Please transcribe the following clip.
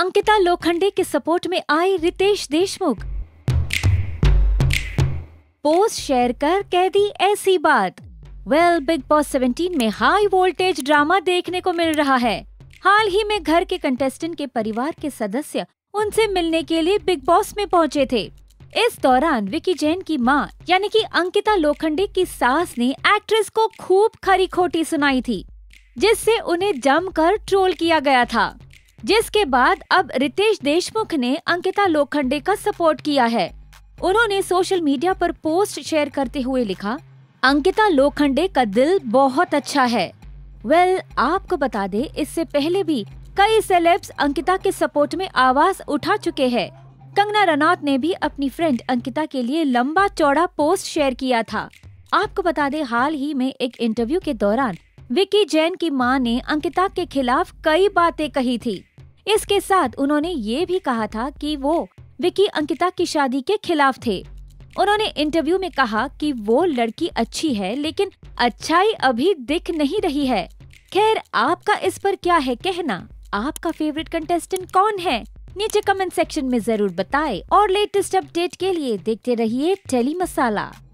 अंकिता लोखंडे के सपोर्ट में आए रितेश देशमुख पोस्ट शेयर कर कह दी ऐसी बात वेल बिग बॉस 17 में हाई वोल्टेज ड्रामा देखने को मिल रहा है हाल ही में घर के कंटेस्टेंट के परिवार के सदस्य उनसे मिलने के लिए बिग बॉस में पहुंचे थे इस दौरान विकी जैन की मां यानी कि अंकिता लोखंडे की सास ने एक्ट्रेस को खूब खरी खोटी सुनाई थी जिससे उन्हें जमकर ट्रोल किया गया था जिसके बाद अब रितेश देशमुख ने अंकिता लोखंडे का सपोर्ट किया है उन्होंने सोशल मीडिया पर पोस्ट शेयर करते हुए लिखा अंकिता लोखंडे का दिल बहुत अच्छा है वेल well, आपको बता दे इससे पहले भी कई सेलेब्स अंकिता के सपोर्ट में आवाज उठा चुके हैं कंगना रनौत ने भी अपनी फ्रेंड अंकिता के लिए लंबा चौड़ा पोस्ट शेयर किया था आपको बता दे हाल ही में एक इंटरव्यू के दौरान विकी जैन की मां ने अंकिता के खिलाफ कई बातें कही थी इसके साथ उन्होंने ये भी कहा था कि वो विकी अंकिता की शादी के खिलाफ थे उन्होंने इंटरव्यू में कहा कि वो लड़की अच्छी है लेकिन अच्छाई अभी दिख नहीं रही है खैर आपका इस पर क्या है कहना आपका फेवरेट कंटेस्टेंट कौन है नीचे कमेंट सेक्शन में जरूर बताएं और लेटेस्ट अपडेट के लिए देखते रहिए टेली मसाला